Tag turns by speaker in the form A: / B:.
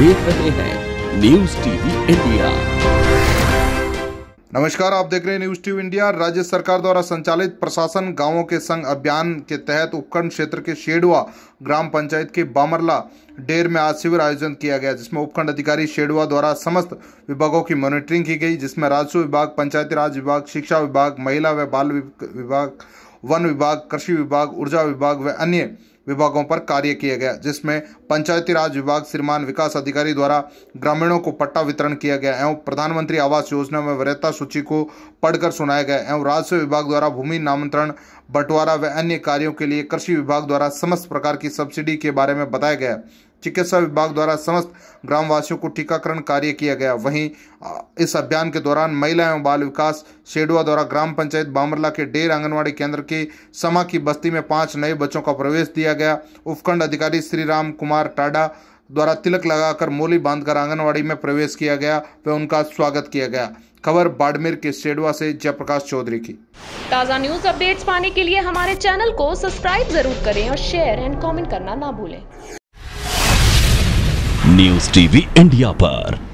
A: देख रहे हैं न्यूज टीवी इंडिया नमस्कार आप देख रहे हैं न्यूज टीवी इंडिया राज्य सरकार द्वारा संचालित प्रशासन गांवों के संग अभियान के तहत उपकरण क्षेत्र के शेडवा ग्राम पंचायत के बामरला डेर में आज शिविर आयोजन किया गया जिसमें उपखंड अधिकारी शेडवा द्वारा समस्त विभागों की मॉनिटरिंग की गई जिसमें राजस्व विभाग पंचायती राज विभाग शिक्षा विभाग महिला व बाल विभाग वन विभाग कृषि विभाग ऊर्जा विभाग व अन्य विभागों पर कार्य किया गया जिसमें पंचायती राज विभाग श्रीमान विकास अधिकारी द्वारा ग्रामीणों को पट्टा वितरण किया गया एवं प्रधानमंत्री आवास योजना में वरीयता सूची को पढ़कर सुनाया गया एवं राजस्व विभाग द्वारा भूमि नामांतरण बंटवारा व अन्य कार्यों के लिए कृषि विभाग द्वारा समस्त प्रकार की सब्सिडी के बारे में बताया गया चिकित्सा विभाग द्वारा समस्त ग्रामवासियों को टीकाकरण कार्य किया गया वहीं इस अभियान के दौरान महिला एवं बाल विकास शेडुआ द्वारा ग्राम पंचायत बामरला के डेर आंगनवाड़ी केंद्र की समा की बस्ती में पांच नए बच्चों का प्रवेश दिया गया उपखंड अधिकारी श्री राम कुमार टाडा द्वारा तिलक लगाकर मोली बांधकर आंगनवाड़ी में प्रवेश किया गया व उनका स्वागत किया गया खबर बाड़मेर के सेडवा से जयप्रकाश चौधरी की
B: ताज़ा न्यूज अपडेट्स पाने के लिए हमारे चैनल को सब्सक्राइब जरूर करें और शेयर एंड कमेंट करना ना भूलें
A: न्यूज टीवी इंडिया आरोप